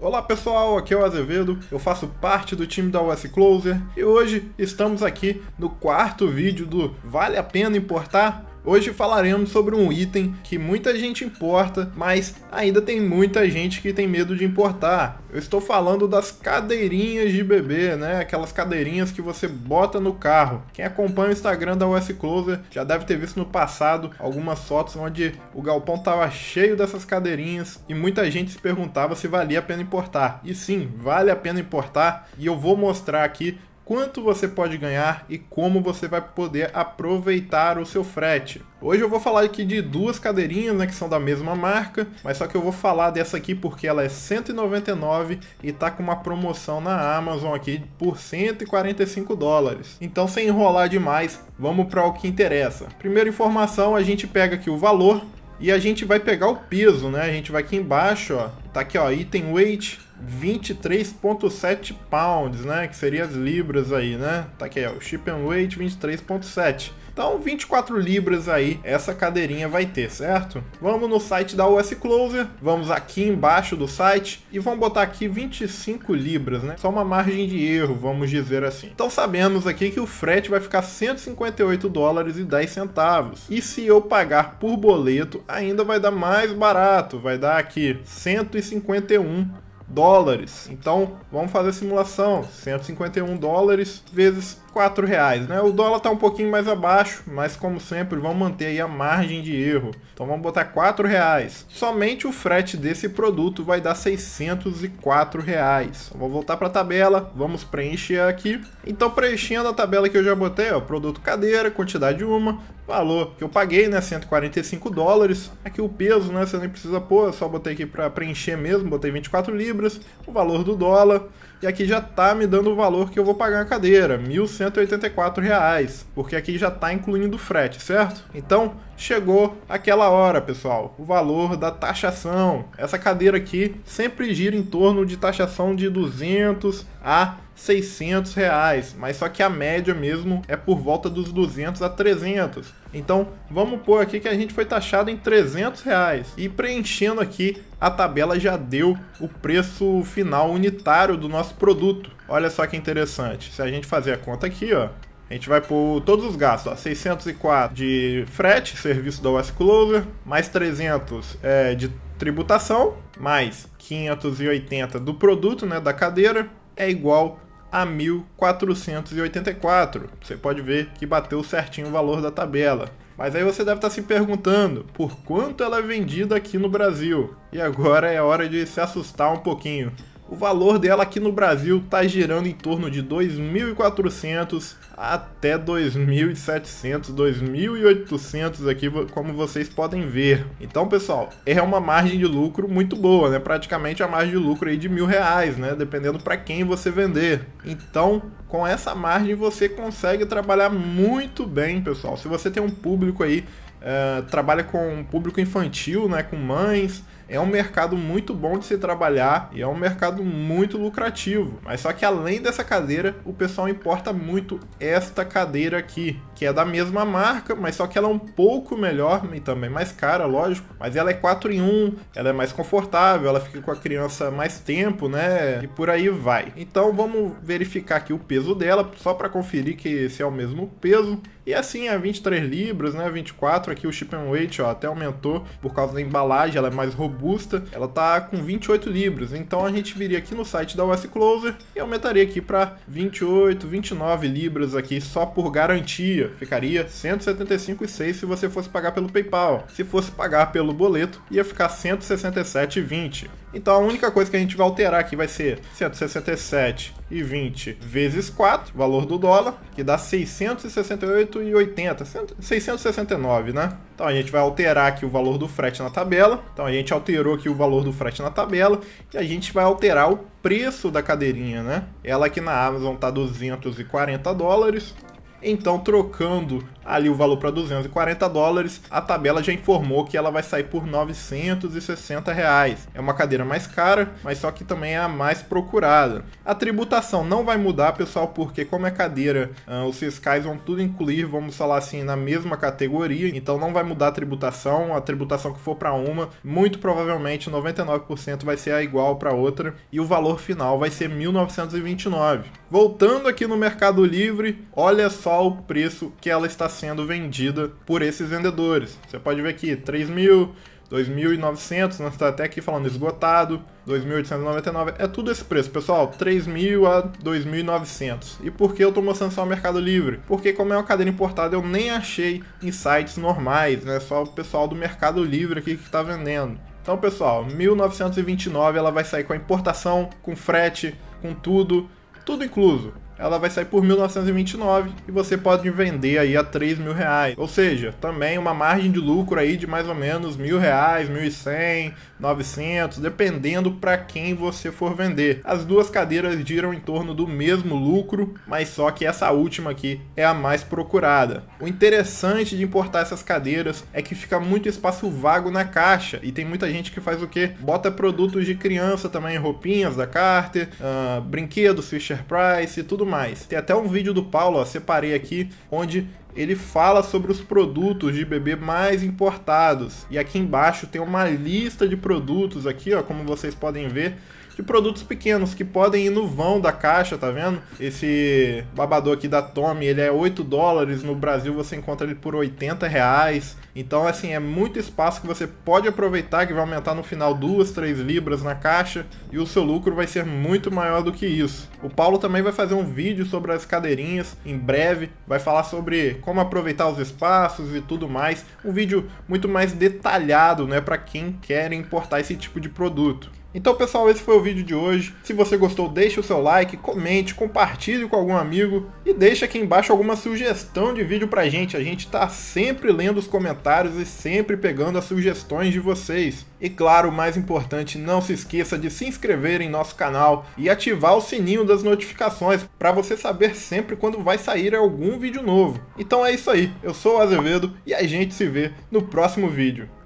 Olá pessoal, aqui é o Azevedo, eu faço parte do time da US Closer e hoje estamos aqui no quarto vídeo do Vale a Pena Importar? Hoje falaremos sobre um item que muita gente importa, mas ainda tem muita gente que tem medo de importar. Eu estou falando das cadeirinhas de bebê, né? Aquelas cadeirinhas que você bota no carro. Quem acompanha o Instagram da US Closer já deve ter visto no passado algumas fotos onde o galpão estava cheio dessas cadeirinhas e muita gente se perguntava se valia a pena importar. E sim, vale a pena importar e eu vou mostrar aqui quanto você pode ganhar e como você vai poder aproveitar o seu frete. Hoje eu vou falar aqui de duas cadeirinhas, né, que são da mesma marca, mas só que eu vou falar dessa aqui porque ela é 199 e tá com uma promoção na Amazon aqui por 145 dólares. Então, sem enrolar demais, vamos para o que interessa. Primeira informação, a gente pega aqui o valor e a gente vai pegar o peso, né? A gente vai aqui embaixo, ó. Tá aqui, ó, item weight 23.7 pounds, né? Que seria as libras aí, né? Tá aqui, ó, ship and weight 23.7. Então, 24 libras aí essa cadeirinha vai ter, certo? Vamos no site da US Closer, vamos aqui embaixo do site e vamos botar aqui 25 libras, né? Só uma margem de erro, vamos dizer assim. Então, sabemos aqui que o frete vai ficar 158 dólares e 10 centavos. E se eu pagar por boleto, ainda vai dar mais barato, vai dar aqui 151 dólares. Então, vamos fazer a simulação. 151 dólares vezes 4 reais, né? O dólar tá um pouquinho mais abaixo, mas como sempre, vamos manter aí a margem de erro. Então, vamos botar 4 reais. Somente o frete desse produto vai dar 604 reais. Então, vou voltar para a tabela, vamos preencher aqui. Então, preenchendo a tabela que eu já botei, ó, produto cadeira, quantidade uma valor que eu paguei, né? 145 dólares. Aqui é o peso, né? Você nem precisa pôr, só botei aqui para preencher mesmo, botei 24 libras, o valor do dólar. E aqui já tá me dando o valor que eu vou pagar a cadeira, R$ reais porque aqui já tá incluindo frete, certo? Então, chegou aquela hora, pessoal, o valor da taxação. Essa cadeira aqui sempre gira em torno de taxação de 200 a 600 reais, mas só que a média mesmo é por volta dos 200 a 300. Então vamos pôr aqui que a gente foi taxado em 300 reais. E preenchendo aqui a tabela já deu o preço final unitário do nosso produto. Olha só que interessante. Se a gente fazer a conta aqui, ó, a gente vai por todos os gastos, ó, 604 de frete, serviço da West Closer, mais 300 é, de tributação, mais 580 do produto, né, da cadeira, é igual a 1484. Você pode ver que bateu certinho o valor da tabela. Mas aí você deve estar tá se perguntando por quanto ela é vendida aqui no Brasil. E agora é hora de se assustar um pouquinho. O valor dela aqui no Brasil está girando em torno de 2.400 até 2.700, 2.800 aqui, como vocês podem ver. Então, pessoal, é uma margem de lucro muito boa, né? Praticamente a margem de lucro aí de mil reais, né? Dependendo para quem você vender. Então, com essa margem você consegue trabalhar muito bem, pessoal. Se você tem um público aí é, trabalha com público infantil, né, com mães. É um mercado muito bom de se trabalhar e é um mercado muito lucrativo. Mas só que além dessa cadeira, o pessoal importa muito esta cadeira aqui, que é da mesma marca, mas só que ela é um pouco melhor e também mais cara, lógico. Mas ela é 4 em 1, ela é mais confortável, ela fica com a criança mais tempo, né? E por aí vai. Então vamos verificar aqui o peso dela, só para conferir que se é o mesmo peso. E assim, é 23 libras, né? 24, aqui o chip and weight, ó, até aumentou por causa da embalagem, ela é mais robusta. Ela tá com 28 libras, então a gente viria aqui no site da US Closer e aumentaria aqui para 28, 29 libras aqui, só por garantia ficaria 175,6 se você fosse pagar pelo PayPal. Se fosse pagar pelo boleto, ia ficar 167,20. Então a única coisa que a gente vai alterar aqui vai ser 167,20 vezes 4, valor do dólar, que dá 668,80, 669, né? Então a gente vai alterar aqui o valor do frete na tabela. Então a gente alterou aqui o valor do frete na tabela e a gente vai alterar o preço da cadeirinha, né? Ela aqui na Amazon tá 240 dólares, então, trocando ali o valor para 240 dólares, a tabela já informou que ela vai sair por 960 reais. É uma cadeira mais cara, mas só que também é a mais procurada. A tributação não vai mudar, pessoal, porque como é cadeira, ah, os fiscais vão tudo incluir, vamos falar assim, na mesma categoria. Então, não vai mudar a tributação. A tributação que for para uma, muito provavelmente 99% vai ser a igual para outra e o valor final vai ser 1.929. Voltando aqui no Mercado Livre, olha só só o preço que ela está sendo vendida por esses vendedores. Você pode ver aqui, 3 mil, 2.900, nós está até aqui falando esgotado, 2.899, é tudo esse preço, pessoal, 3.000 a 2.900. E por que eu estou mostrando só o Mercado Livre? Porque como é uma cadeira importada, eu nem achei em sites normais, né? Só o pessoal do Mercado Livre aqui que está vendendo. Então, pessoal, 1929 ela vai sair com a importação, com frete, com tudo, tudo incluso ela vai sair por 1929 e você pode vender aí a 3 mil reais. Ou seja, também uma margem de lucro aí de mais ou menos mil reais, mil e cem, novecentos, dependendo para quem você for vender. As duas cadeiras giram em torno do mesmo lucro, mas só que essa última aqui é a mais procurada. O interessante de importar essas cadeiras é que fica muito espaço vago na caixa e tem muita gente que faz o que? Bota produtos de criança também, roupinhas da Carter, uh, brinquedos Fisher Price e tudo mais. Tem até um vídeo do Paulo, ó, separei aqui, onde ele fala sobre os produtos de bebê mais importados. E aqui embaixo tem uma lista de produtos aqui, ó, como vocês podem ver, de produtos pequenos que podem ir no vão da caixa, tá vendo? Esse babador aqui da Tommy, ele é 8 dólares, no Brasil você encontra ele por 80 reais. Então, assim, é muito espaço que você pode aproveitar, que vai aumentar no final 2, 3 libras na caixa e o seu lucro vai ser muito maior do que isso. O Paulo também vai fazer um vídeo sobre as cadeirinhas em breve, vai falar sobre como aproveitar os espaços e tudo mais. Um vídeo muito mais detalhado, né, para quem quer importar esse tipo de produto. Então, pessoal, esse foi o vídeo de hoje. Se você gostou, deixe o seu like, comente, compartilhe com algum amigo e deixe aqui embaixo alguma sugestão de vídeo pra gente. A gente tá sempre lendo os comentários e sempre pegando as sugestões de vocês. E claro, o mais importante, não se esqueça de se inscrever em nosso canal e ativar o sininho das notificações para você saber sempre quando vai sair algum vídeo novo. Então é isso aí. Eu sou o Azevedo e a gente se vê no próximo vídeo.